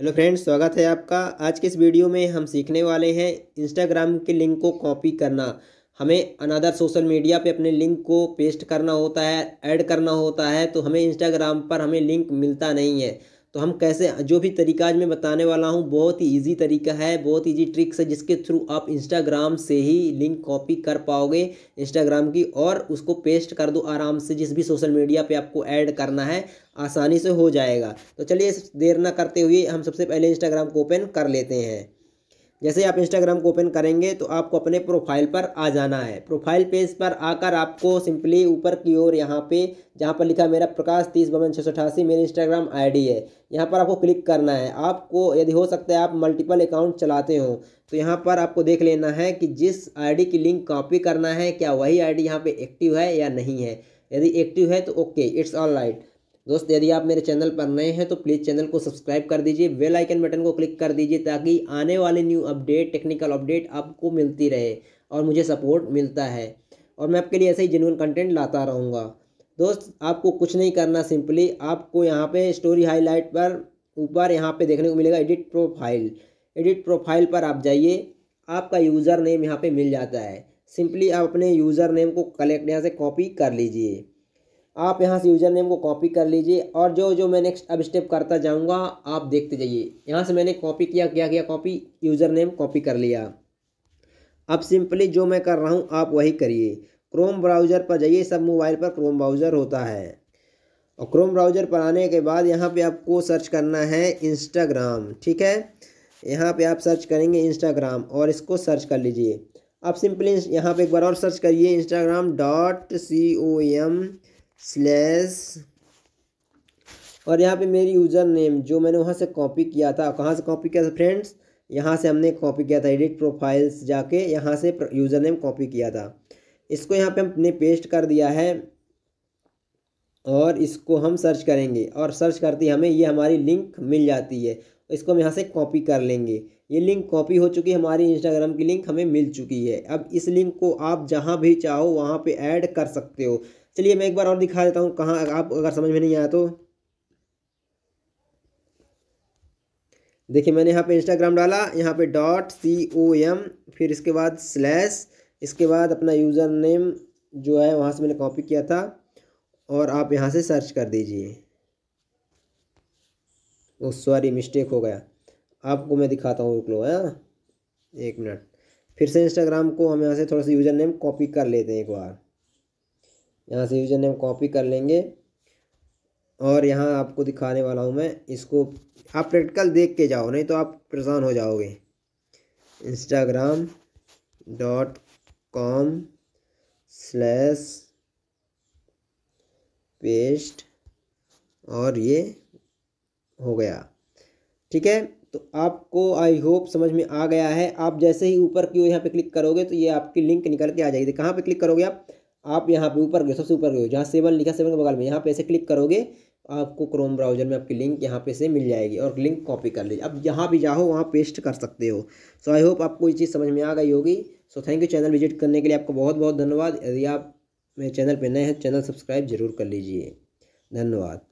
Hello friends स्वागत है आपका आज के इस वीडियो में हम सीखने वाले हैं इंस्टाग्राम के लिंक को कॉपी करना हमें अनदर सोशल मीडिया पे अपने लिंक को पेस्ट करना होता है ऐड करना होता है तो हमें इंस्टाग्राम पर हमें लिंक मिलता नहीं है तो हम कैसे जो भी तरीका आज मैं बताने वाला हूँ बहुत ही ईजी तरीका है बहुत ईजी ट्रिक्स है जिसके थ्रू आप इंस्टाग्राम से ही लिंक कॉपी कर पाओगे इंस्टाग्राम की और उसको पेस्ट कर दो आराम से जिस भी सोशल मीडिया पे आपको ऐड करना है आसानी से हो जाएगा तो चलिए देर ना करते हुए हम सबसे पहले इंस्टाग्राम को ओपन कर लेते हैं जैसे आप इंस्टाग्राम को ओपन करेंगे तो आपको अपने प्रोफाइल पर आ जाना है प्रोफाइल पेज पर आकर आपको सिंपली ऊपर की ओर यहाँ पे जहाँ पर लिखा मेरा प्रकाश तीस बवन छः सौ अठासी मेरी इंस्टाग्राम आईडी है यहाँ पर आपको क्लिक करना है आपको यदि हो सकता है आप मल्टीपल अकाउंट चलाते हो तो यहाँ पर आपको देख लेना है कि जिस आई की लिंक कॉपी करना है क्या वही डी यहाँ पे एक्टिव है या नहीं है यदि एक्टिव है तो ओके इट्स ऑल राइट दोस्त यदि आप मेरे चैनल पर नए हैं तो प्लीज़ चैनल को सब्सक्राइब कर दीजिए बेल आइकन बटन को क्लिक कर दीजिए ताकि आने वाले न्यू अपडेट टेक्निकल अपडेट आपको मिलती रहे और मुझे सपोर्ट मिलता है और मैं आपके लिए ऐसे ही जेनुअन कंटेंट लाता रहूँगा दोस्त आपको कुछ नहीं करना सिंपली आपको यहाँ पर स्टोरी हाईलाइट पर ऊपर यहाँ पर देखने को मिलेगा एडिट प्रोफाइल एडिट प्रोफाइल पर आप जाइए आपका यूज़र नेम यहाँ पर मिल जाता है सिंपली आप अपने यूज़र नेम को कलेक्ट यहाँ से कॉपी कर लीजिए आप यहाँ से यूज़र नेम को कॉपी कर लीजिए और जो जो मैं नेक्स्ट अब स्टेप करता जाऊँगा आप देखते जाइए यहाँ से मैंने कॉपी किया क्या किया कॉपी यूज़र नेम कॉपी कर लिया अब सिंपली जो मैं कर रहा हूँ आप वही करिए क्रोम ब्राउज़र पर जाइए सब मोबाइल पर क्रोम ब्राउज़र होता है और क्रोम ब्राउज़र पर आने के बाद यहाँ पे आपको सर्च करना है इंस्टाग्राम ठीक है यहाँ पे आप सर्च करेंगे इंस्टाग्राम और इसको सर्च कर लीजिए आप सिंपली यहाँ पे एक बार और सर्च करिए Instagram dot C O M slash और यहाँ पे मेरी यूज़र नेम जो मैंने वहाँ से कॉपी किया था कहाँ से कॉपी किया था फ्रेंड्स यहाँ से हमने कॉपी किया था एडिट प्रोफाइल्स जाके यहाँ से यूज़र नेम कॉपी किया था इसको यहाँ पे हमने पेस्ट कर दिया है और इसको हम सर्च करेंगे और सर्च करते हमें ये हमारी लिंक मिल जाती है इसको हम यहाँ से कॉपी कर लेंगे ये लिंक कॉपी हो चुकी है हमारी इंस्टाग्राम की लिंक हमें मिल चुकी है अब इस लिंक को आप जहाँ भी चाहो वहाँ पे ऐड कर सकते हो चलिए मैं एक बार और दिखा देता हूँ कहाँ आप अगर समझ में नहीं आया तो देखिए मैंने यहाँ पे इंस्टाग्राम डाला यहाँ पे डॉट सी ओ एम फिर इसके बाद स्लैश इसके बाद अपना यूज़र नेम जो है वहाँ से मैंने कॉपी किया था और आप यहाँ से सर्च कर दीजिए ओ सॉरी मिस्टेक हो गया आपको मैं दिखाता हूँ रुक लो है हाँ। एक मिनट फिर से इंस्टाग्राम को हम यहाँ से थोड़ा सा यूज़र नेम कॉपी कर लेते हैं एक बार यहाँ से यूजर नेम कॉपी कर लेंगे और यहाँ आपको दिखाने वाला हूँ मैं इसको आप प्रैक्टिकल देख के जाओ नहीं तो आप परेशान हो जाओगे Instagram dot com slash paste और ये हो गया ठीक है तो आपको आई होप समझ में आ गया है आप जैसे ही ऊपर की ओर यहाँ पे क्लिक करोगे तो ये आपकी लिंक निकल के आ जाएगी कहाँ पे क्लिक करोगे आप आप यहाँ पे ऊपर गए सबसे ऊपर गए जहाँ सेवन लिखा सेवन के बगल में यहाँ पे ऐसे क्लिक करोगे आपको क्रोम ब्राउजर में आपकी लिंक यहाँ पे से मिल जाएगी और लिंक कॉपी कर लीजिए अब जहाँ भी जाओ वहाँ पेस्ट कर सकते हो सो आई होप आपको ये चीज़ समझ में आ गई होगी so thank you channel visit करने के लिए आपको बहुत बहुत धन्यवाद यदि आप मेरे चैनल पर नए हैं चैनल तो सब्सक्राइब जरूर कर लीजिए धन्यवाद